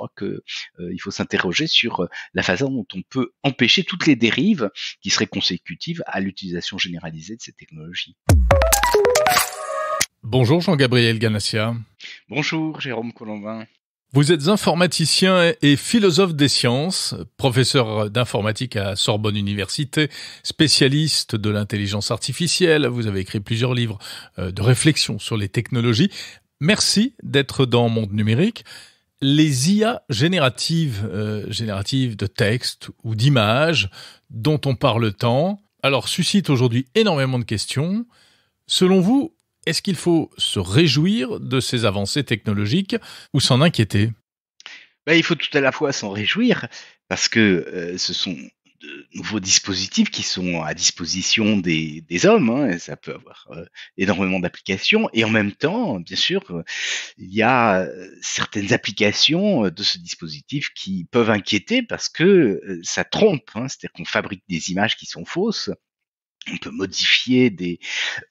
crois que euh, il faut s'interroger sur euh, la façon dont on peut empêcher toutes les dérives qui seraient consécutives à l'utilisation généralisée de ces technologies. Bonjour Jean-Gabriel Ganassia. Bonjour Jérôme Colombin. Vous êtes informaticien et philosophe des sciences, professeur d'informatique à Sorbonne Université, spécialiste de l'intelligence artificielle. Vous avez écrit plusieurs livres euh, de réflexion sur les technologies. Merci d'être dans Monde Numérique les IA génératives, euh, génératives de texte ou d'images dont on parle tant, alors suscitent aujourd'hui énormément de questions. Selon vous, est-ce qu'il faut se réjouir de ces avancées technologiques ou s'en inquiéter ben, Il faut tout à la fois s'en réjouir parce que euh, ce sont de nouveaux dispositifs qui sont à disposition des, hommes. Hein, ça peut avoir euh, énormément d'applications. Et en même temps, bien sûr, euh, il y a euh, certaines applications de ce dispositif qui peuvent inquiéter parce que ça trompe. Hein, C'est-à-dire qu'on fabrique des images qui sont fausses. On peut modifier des,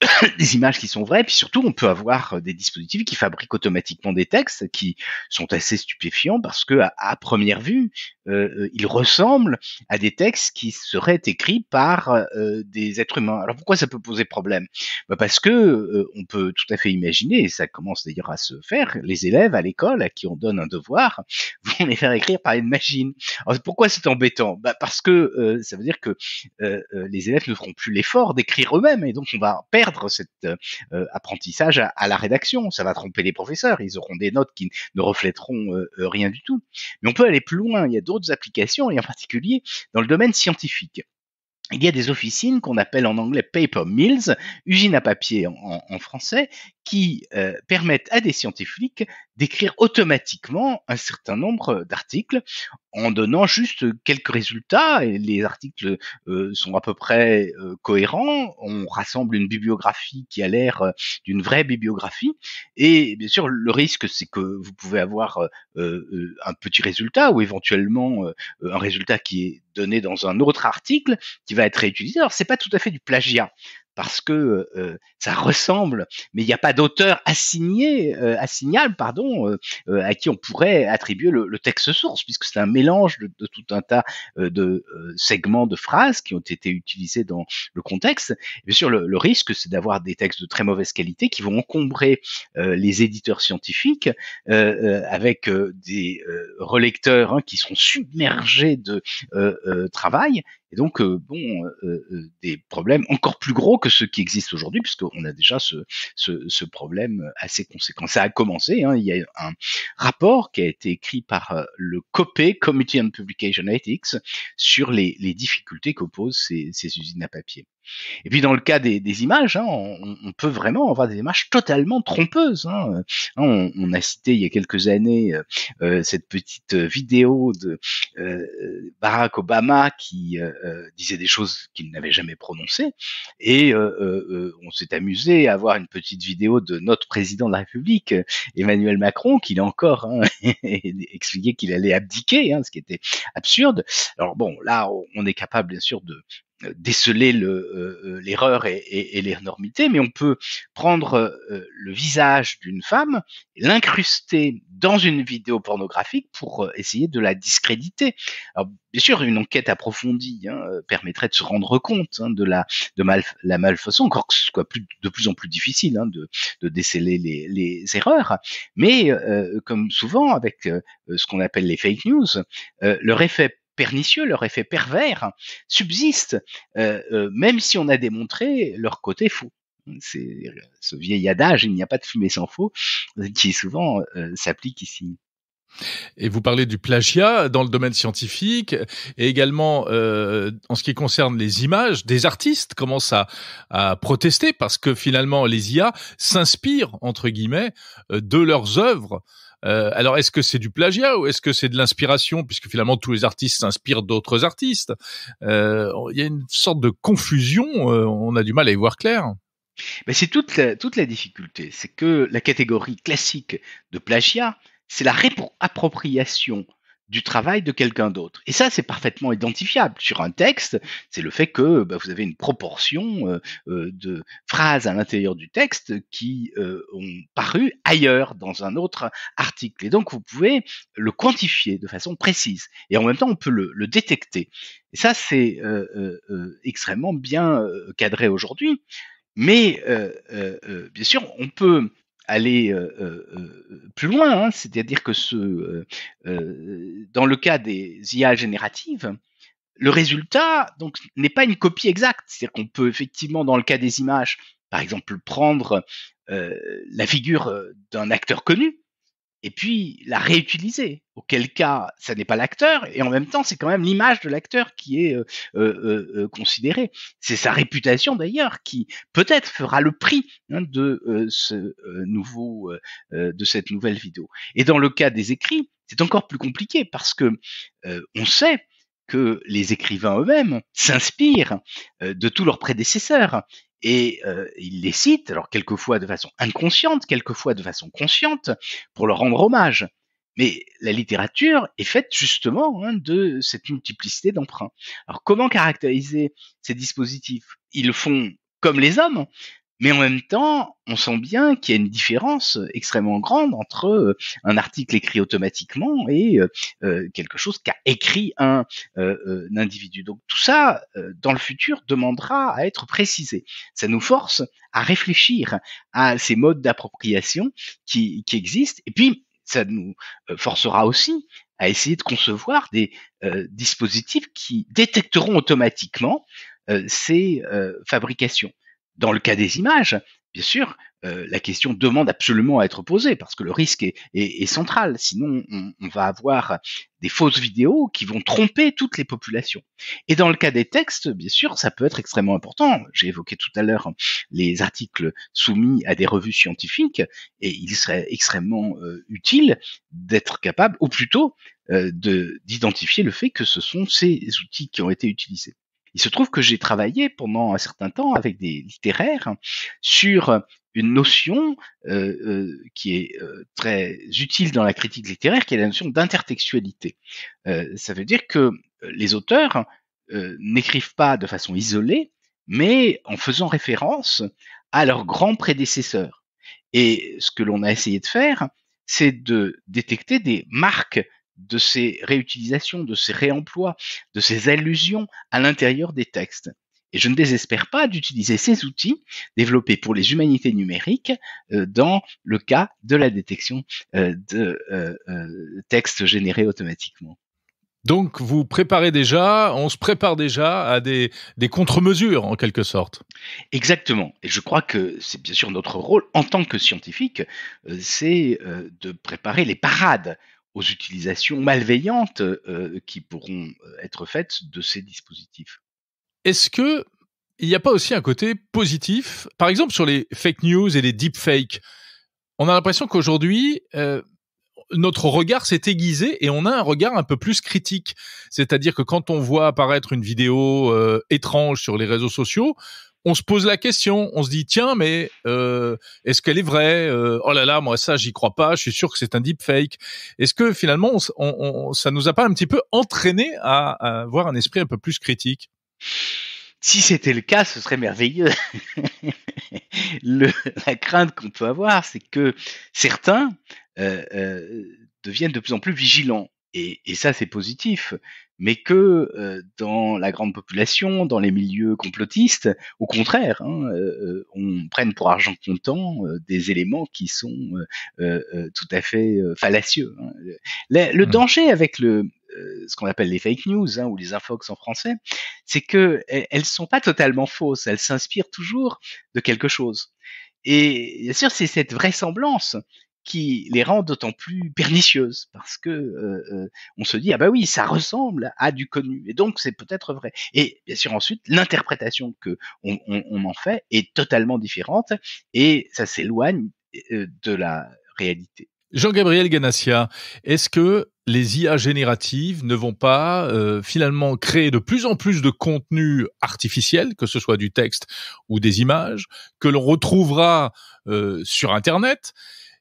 images qui sont vraies, puis surtout on peut avoir des dispositifs qui fabriquent automatiquement des textes qui sont assez stupéfiants parce que à première vue, ils euh, euh, il ressemble à des textes qui seraient écrits par euh, des êtres humains. Alors pourquoi ça peut poser problème bah Parce que on peut tout à fait imaginer, et ça commence d'ailleurs à se faire, les élèves à l'école à qui on donne un devoir vont les faire écrire par une machine. Alors pourquoi c'est embêtant bah Parce que ça veut dire que les élèves ne feront plus l'effort d'écrire eux-mêmes et donc on va perdre cet apprentissage à, à, la rédaction. Ça va tromper les professeurs, ils auront des notes qui ne reflèteront rien du tout. Mais on peut aller plus loin, il y a d'autres applications, et en particulier dans le domaine scientifique. Il y a des officines qu'on appelle en anglais paper mills, usines à papier en français, qui euh, permettent à des scientifiques d'écrire automatiquement un certain nombre d'articles en donnant juste quelques résultats. les articles euh, sont à peu près euh, cohérents. On rassemble une bibliographie qui a l'air d'une vraie bibliographie. Et bien sûr, le risque, c'est que vous pouvez avoir un petit résultat ou éventuellement un résultat qui est donné dans un autre article qui va être réutilisé. Alors, ce n'est pas tout à fait du plagiat parce que euh, euh, ça ressemble, mais il n'y a pas d'auteur assigné, euh, assignable, pardon, à qui on pourrait attribuer le, texte source, puisque c'est un mélange de, tout un tas de segments de phrases qui ont été utilisés dans le contexte. bien sûr, le, risque, c'est d'avoir des textes de très mauvaise qualité qui vont encombrer les éditeurs scientifiques avec des relecteurs hein, qui seront submergés de travail et donc, euh, bon, euh, euh, des problèmes encore plus gros que ceux qui existent aujourd'hui, puisqu'on a déjà ce, ce, ce, problème assez conséquent. Ça a commencé, hein. il y a un rapport qui a été écrit par le COPE, Committee on Publication Ethics, sur les, difficultés qu'opposent ces, ces usines à papier. Et puis dans le cas des, des images, hein, on, on, peut vraiment avoir des images totalement trompeuses. Hein. hein. On, on, a cité il y a quelques années euh, euh, cette petite euh, vidéo de Barack Obama qui disait des choses qu'il n'avait jamais prononcées, et on s'est amusé à voir une petite vidéo de notre président de la République, Emmanuel Macron, qui l'a encore hein, expliqué qu'il allait abdiquer, hein, ce qui était absurde. Alors bon, là, on est capable bien sûr de, euh, déceler euh, euh, l'erreur et, l'énormité, mais on peut prendre le visage d'une femme, l'incruster dans une vidéo pornographique pour essayer de la discréditer. bien sûr, une enquête approfondie hein, permettrait de se rendre compte hein, de la de la malfaçon, encore que ce soit de plus en plus difficile hein, de, déceler les, erreurs. Mais comme souvent avec ce qu'on appelle les fake news, leur effet pernicieux, leur effet pervers subsiste, euh, euh, même si on a démontré leur côté faux. c'est ce vieil adage, il n'y a pas de fumée sans faux, euh, qui souvent s'applique ici. Et vous parlez du plagiat dans le domaine scientifique et également en ce qui concerne les images, des artistes commencent à, à protester parce que finalement les IA s'inspirent, entre guillemets, de leurs œuvres. Euh, alors, est-ce que c'est du plagiat ou est-ce que c'est de l'inspiration, puisque finalement tous les artistes s'inspirent d'autres artistes euh, Il y a une sorte de confusion, euh, on a du mal à y voir clair. Mais c'est toute toute la difficulté, c'est que la catégorie classique de plagiat, c'est la réappropriation du travail de quelqu'un d'autre. Et ça, c'est parfaitement identifiable sur un texte. C'est le fait que bah, vous avez une proportion euh, euh, de phrases à l'intérieur du texte qui euh, ont paru ailleurs dans un autre article. Et donc, vous pouvez le quantifier de façon précise. Et en même temps, on peut le, détecter. Et ça, c'est extrêmement bien cadré aujourd'hui. Mais bien sûr, on peut aller euh, euh, euh, plus loin, hein. c'est-à-dire que ce, dans le cas des IA génératives, le résultat donc n'est pas une copie exacte. C'est-à-dire qu'on peut effectivement, dans le cas des images, par exemple, prendre la figure d'un acteur connu et puis la réutiliser. Auquel cas, ça n'est pas l'acteur, et en même temps, c'est quand même l'image de l'acteur qui est euh, euh, euh, considérée. C'est sa réputation d'ailleurs qui peut-être fera le prix hein, de ce nouveau, de cette nouvelle vidéo. Et dans le cas des écrits, c'est encore plus compliqué parce que on sait que les écrivains eux-mêmes s'inspirent de tous leurs prédécesseurs et euh, il les cite, alors quelquefois de façon inconsciente, quelquefois de façon consciente, pour leur rendre hommage. Mais la littérature est faite justement hein, de cette multiplicité d'emprunts. Alors comment caractériser ces dispositifs Ils font comme les hommes, mais en même temps, on sent bien qu'il y a une différence extrêmement grande entre euh, un article écrit automatiquement et euh, euh, quelque chose qu'a écrit un, individu. Donc tout ça, dans le futur, demandera à être précisé. Ça nous force à réfléchir à ces modes d'appropriation qui, existent. Et puis, ça nous forcera aussi à essayer de concevoir des dispositifs qui détecteront automatiquement ces fabrications. Dans le cas des images, bien sûr, euh, la question demande absolument à être posée parce que le risque est, central. Sinon, on, va avoir des fausses vidéos qui vont tromper toutes les populations. Et dans le cas des textes, bien sûr, ça peut être extrêmement important. J'ai évoqué tout à l'heure les articles soumis à des revues scientifiques et il serait extrêmement euh, utile d'être capable, ou plutôt, euh, d'identifier le fait que ce sont ces outils qui ont été utilisés. Il se trouve que j'ai travaillé pendant un certain temps avec des littéraires sur une notion euh, euh, qui est euh, très utile dans la critique littéraire, qui est la notion d'intertextualité. ça veut dire que les auteurs n'écrivent pas de façon isolée, mais en faisant référence à leurs grands prédécesseurs. Et ce que l'on a essayé de faire, c'est de détecter des marques de ces réutilisations, de ces réemplois, de ces allusions à l'intérieur des textes. Et je ne désespère pas d'utiliser ces outils développés pour les humanités numériques euh, dans le cas de la détection euh, de euh, textes générés automatiquement. Donc vous préparez déjà, on se prépare déjà à des, des contre-mesures en quelque sorte. Exactement. Et je crois que c'est bien sûr notre rôle en tant que scientifique, c'est de préparer les parades aux utilisations malveillantes euh, qui pourront euh, être faites de ces dispositifs. Est-ce que il n'y a pas aussi un côté positif Par exemple, sur les fake news et les deepfakes, on a l'impression qu'aujourd'hui, euh, notre regard s'est aiguisé et on a un regard un peu plus critique. C'est-à-dire que quand on voit apparaître une vidéo étrange sur les réseaux sociaux, on se pose la question, on se dit tiens mais euh, est-ce qu'elle est vraie euh, Oh là là, moi ça j'y crois pas, je suis sûr que c'est un deep fake. Est-ce que finalement on, on, ça nous a pas un petit peu entraîné à, avoir un esprit un peu plus critique Si c'était le cas, ce serait merveilleux. la crainte qu'on peut avoir, c'est que certains euh, deviennent de plus en plus vigilants et, ça c'est positif, mais que euh, dans la grande population, dans les milieux complotistes, au contraire, hein, euh, euh, on prenne pour argent comptant des éléments qui sont tout à fait fallacieux. Hein. Le, mmh. danger avec le ce qu'on appelle les fake news hein, ou les infox en français, c'est qu'elles ne sont pas totalement fausses, elles s'inspirent toujours de quelque chose. Et bien sûr, c'est cette vraisemblance qui les rend d'autant plus pernicieuses parce que euh, euh, on se dit ah ben oui ça ressemble à du connu et donc c'est peut-être vrai et bien sûr ensuite l'interprétation que on, en fait est totalement différente et ça s'éloigne euh, de la réalité. Jean-Gabriel Ganassia, est-ce que les IA génératives ne vont pas finalement créer de plus en plus de contenu artificiel, que ce soit du texte ou des images, que l'on retrouvera sur Internet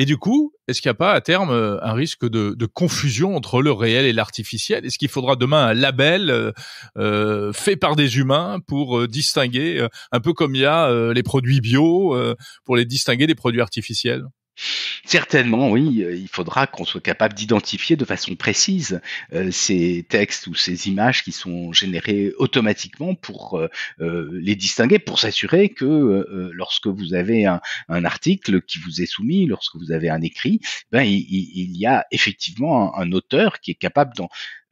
et du coup, est-ce qu'il n'y a pas à terme euh, un risque de, confusion entre le réel et l'artificiel Est-ce qu'il faudra demain un label euh, euh, fait par des humains pour distinguer, un peu comme il y a les produits bio, pour les distinguer des produits artificiels Certainement, oui, euh, il faudra qu'on soit capable d'identifier de façon précise euh, ces textes ou ces images qui sont générées automatiquement pour euh, les distinguer, pour s'assurer que lorsque vous avez un, article qui vous est soumis, lorsque vous avez un écrit, ben, il, y a effectivement un, auteur qui est capable d'en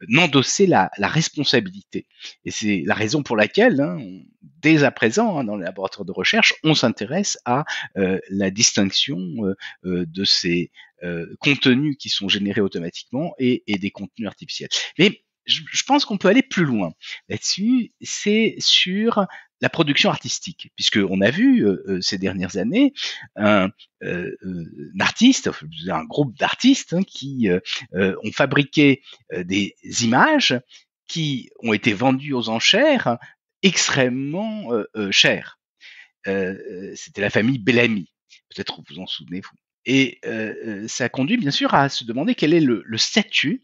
n'endosser la, la, responsabilité. Et c'est la raison pour laquelle, hein, dès à présent, hein, dans les laboratoires de recherche, on s'intéresse à euh, la distinction euh, euh, de ces contenus qui sont générés automatiquement et, des contenus artificiels. Mais je, je pense qu'on peut aller plus loin là-dessus, c'est sur la production artistique, puisque on a vu euh, euh, ces dernières années un, euh, un artiste, un groupe d'artistes hein, qui ont fabriqué des images qui ont été vendues aux enchères extrêmement chères. C'était la famille Bellamy. Peut-être vous vous en souvenez-vous. Et euh, euh ça conduit bien sûr à se demander quel est le, statut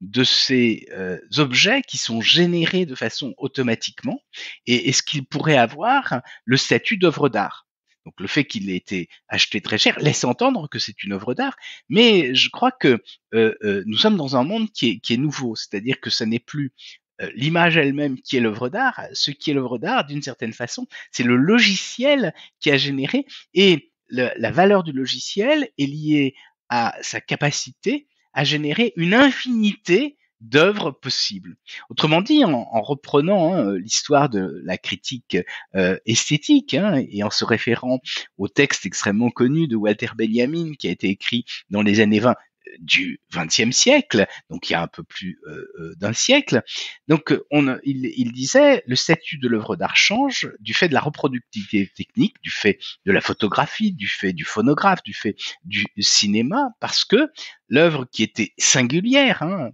de ces euh, objets qui sont générés de façon automatiquement et est-ce qu'ils pourraient avoir le statut d'œuvre d'art. Donc le fait qu'il ait été acheté très cher laisse entendre que c'est une œuvre d'art, mais je crois que euh, nous sommes dans un monde qui est, nouveau, c'est-à-dire que ce n'est plus l'image elle-même qui est l'œuvre d'art, ce qui est l'œuvre d'art d'une certaine façon, c'est le logiciel qui a généré et la valeur du logiciel est liée à sa capacité à générer une infinité d'œuvres possibles. Autrement dit, en, reprenant hein, euh, l'histoire de la critique euh, esthétique hein, et en se référant au texte extrêmement connu de Walter Benjamin qui a été écrit dans les années 20 du XXe siècle, donc il y a un peu plus euh, euh, d'un siècle. Donc euh, on, il, disait le statut de l'œuvre d'art change du fait de la reproductivité technique, du fait de la photographie, du fait du phonographe, du fait du cinéma, parce que l'œuvre qui était singulière, hein,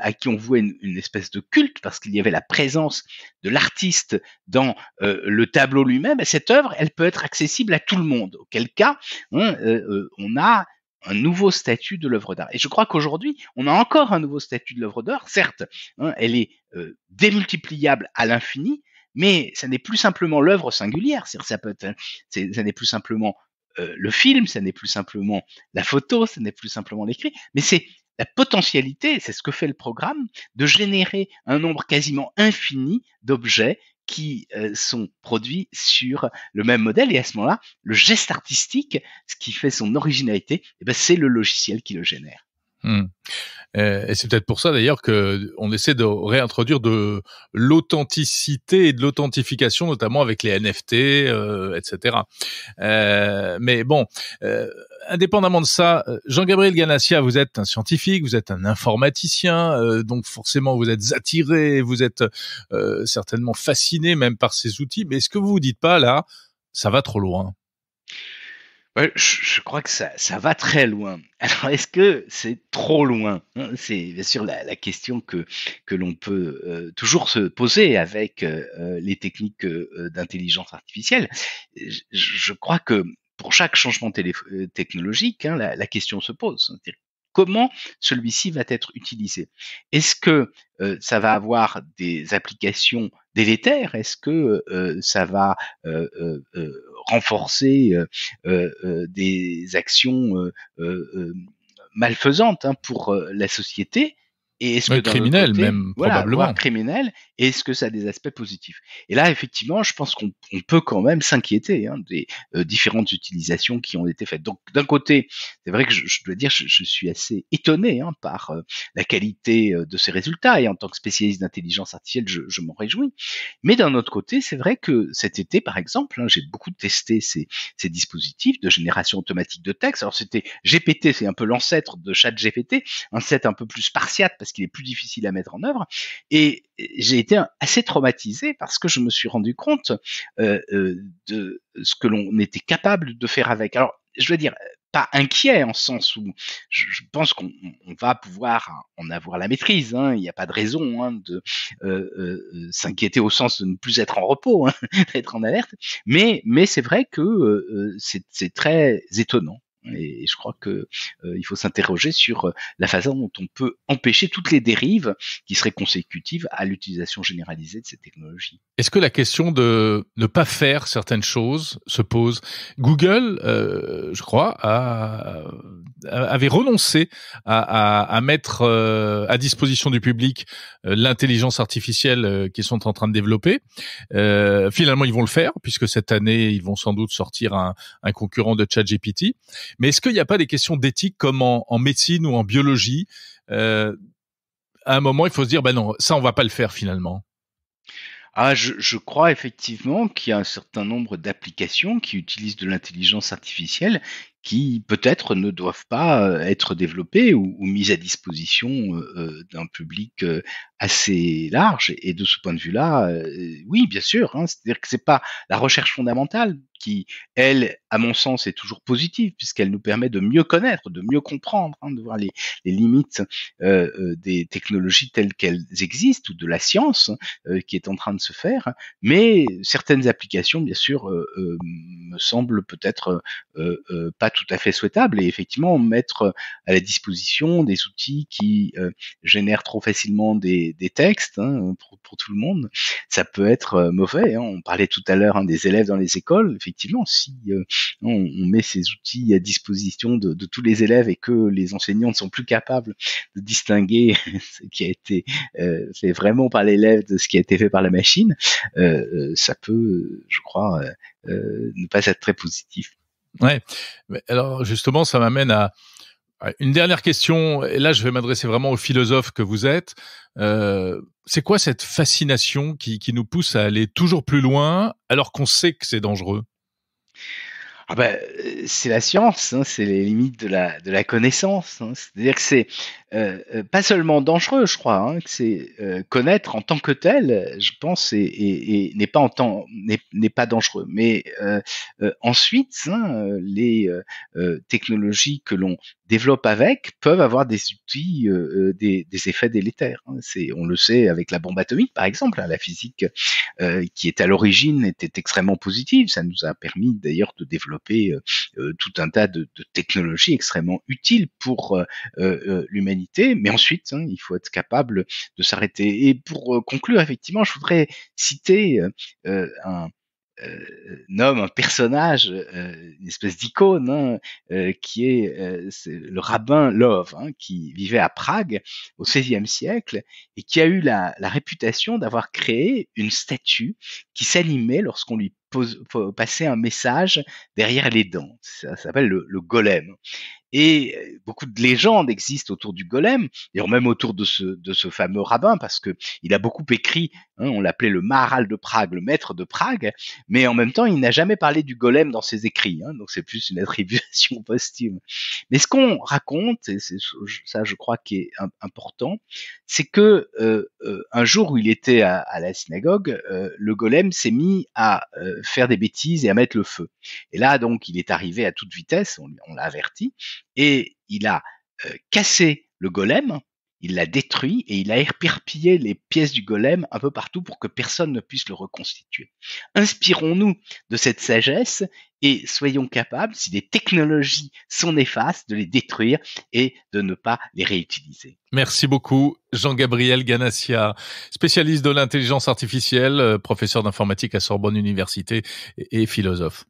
à qui on vouait une, espèce de culte parce qu'il y avait la présence de l'artiste dans le tableau lui-même, cette œuvre, elle peut être accessible à tout le monde, auquel cas hein, on a un nouveau statut de l'œuvre d'art. Et je crois qu'aujourd'hui, on a encore un nouveau statut de l'œuvre d'art. Certes, hein, elle est euh, démultipliable à l'infini, mais ça n'est plus simplement l'œuvre singulière. Hein, cest ça ça n'est plus simplement euh, le film, ça n'est plus simplement la photo, ça n'est plus simplement l'écrit, mais c'est la potentialité, c'est ce que fait le programme, de générer un nombre quasiment infini d'objets qui euh, sont produits sur le même modèle. Et à ce moment-là, le geste artistique, ce qui fait son originalité, eh ben, c'est le logiciel qui le génère. Hmm. Euh, et c'est peut-être pour ça d'ailleurs que on essaie de réintroduire de l'authenticité et de l'authentification, notamment avec les NFT, etc. Euh, euh, mais bon, euh, indépendamment de ça, Jean-Gabriel Ganassia, vous êtes un scientifique, vous êtes un informaticien, donc forcément vous êtes attiré, vous êtes certainement fasciné même par ces outils. Mais est-ce que vous vous dites pas là, ça va trop loin je, crois que ça, ça, va très loin. Alors, est-ce que c'est trop loin hein? C'est bien sûr la, question que, que l'on peut euh, toujours se poser avec euh, euh, les techniques d'intelligence artificielle. Je, crois que pour chaque changement technologique, hein, la, la, question se pose. Comment celui-ci va être utilisé Est-ce que ça va avoir des applications délétère Est-ce que euh, ça va euh, euh, renforcer des actions malfaisantes hein, pour la société et est-ce que criminel même probablement criminel est-ce que ça a des aspects positifs Et là effectivement, je pense qu'on peut quand même s'inquiéter hein, des euh, différentes utilisations qui ont été faites. Donc d'un côté, c'est vrai que je, dois dire je, je suis assez étonné hein, par euh, la qualité euh, de ces résultats et en tant que spécialiste d'intelligence artificielle, je, m'en réjouis. Mais d'un autre côté, c'est vrai que cet été par exemple, hein, j'ai beaucoup testé ces, dispositifs de génération automatique de texte. Alors c'était GPT, c'est un peu l'ancêtre de ChatGPT, un set un peu plus spartiate parce parce qu'il est plus difficile à mettre en œuvre. Et j'ai été assez traumatisé parce que je me suis rendu compte euh, euh, de ce que l'on était capable de faire avec. Alors, je veux dire, pas inquiet en sens où je, pense qu'on va pouvoir en avoir la maîtrise. Hein. Il n'y a pas de raison hein, de euh, s'inquiéter au sens de ne plus être en repos, hein, d'être en alerte. Mais, c'est vrai que c'est très étonnant et, je crois que euh, il faut s'interroger sur euh, la façon dont on peut empêcher toutes les dérives qui seraient consécutives à l'utilisation généralisée de ces technologies. Est-ce que la question de ne pas faire certaines choses se pose Google, euh, je crois, a, avait renoncé à, à, à mettre à disposition du public l'intelligence artificielle qu'ils sont en train de développer. finalement, ils vont le faire puisque cette année, ils vont sans doute sortir un, un concurrent de ChatGPT. Mais est-ce qu'il n'y a pas des questions d'éthique comme en, médecine ou en biologie euh, À un moment, il faut se dire, ben non, ça, on va pas le faire finalement. Ah, je, crois effectivement qu'il y a un certain nombre d'applications qui utilisent de l'intelligence artificielle qui peut-être ne doivent pas euh, être développées ou, ou mises à disposition euh, euh, d'un public assez large. Et de ce point de vue-là, oui, bien sûr. Hein. C'est-à-dire que c'est pas la recherche fondamentale qui, elle, à mon sens, est toujours positive puisqu'elle nous permet de mieux connaître, de mieux comprendre, hein, de voir les, les limites des technologies telles qu'elles existent ou de la science hein, qui est en train de se faire. Mais certaines applications, bien sûr, me semblent peut-être pas tout à fait souhaitable. Et effectivement, mettre euh, à la disposition des outils qui euh, génèrent trop facilement des, textes hein, pour, pour, tout le monde, ça peut être euh, mauvais. Hein. On parlait tout à l'heure hein, des élèves dans les écoles. Effectivement, si on, met ces outils à disposition de, tous les élèves et que les enseignants ne sont plus capables de distinguer ce qui a été fait vraiment par l'élève de ce qui a été fait par la machine, ça peut, je crois, ne pas être très positif. Ouais. Alors justement, ça m'amène à une dernière question. Et là, je vais m'adresser vraiment au philosophe que vous êtes. Euh, c'est quoi cette fascination qui, nous pousse à aller toujours plus loin alors qu'on sait que c'est dangereux ah ben, euh, c'est la science, hein, c'est les limites de la, de la connaissance. Hein. C'est-à-dire que c'est euh, euh, pas seulement dangereux, je crois, hein, que c'est euh, connaître en tant que tel, je pense, et, n'est pas en temps, n'est pas dangereux. Mais ensuite, hein, les technologies que l'on développe avec peuvent avoir des outils, des, effets délétères. Hein. C'est, on le sait avec la bombe atomique, par exemple, la physique qui est à l'origine était extrêmement positive. Ça nous a permis d'ailleurs de développer tout un tas de, de, technologies extrêmement utiles pour l'humanité mais ensuite, hein, il faut être capable de s'arrêter. Et pour euh, conclure, effectivement, je voudrais citer euh, euh, un, homme, un personnage, une espèce d'icône, hein, qui est, le rabbin Love, hein, qui vivait à Prague au XVIe siècle et qui a eu la, réputation d'avoir créé une statue qui s'animait lorsqu'on lui passait un message derrière les dents. Ça, s'appelle le, golem. Et euh, beaucoup de légendes existent autour du golem, et même autour de ce, de ce fameux rabbin, parce que il a beaucoup écrit, hein, on l'appelait le Maharal de Prague, le maître de Prague, mais en même temps, il n'a jamais parlé du golem dans ses écrits, hein, donc c'est plus une attribution posthume. Mais ce qu'on raconte, et c'est ça je crois qui est important, c'est que euh, euh, un jour où il était à, la synagogue, euh, le golem s'est mis à faire des bêtises et à mettre le feu. Et là, donc, il est arrivé à toute vitesse, on, on l'a averti, et il a euh, cassé le golem, il l'a détruit et il a éperpillé les pièces du golem un peu partout pour que personne ne puisse le reconstituer. Inspirons-nous de cette sagesse et soyons capables, si des technologies sont néfastes, de les détruire et de ne pas les réutiliser. Merci beaucoup, Jean-Gabriel Ganassia, spécialiste de l'intelligence artificielle, euh, professeur d'informatique à Sorbonne Université et philosophe.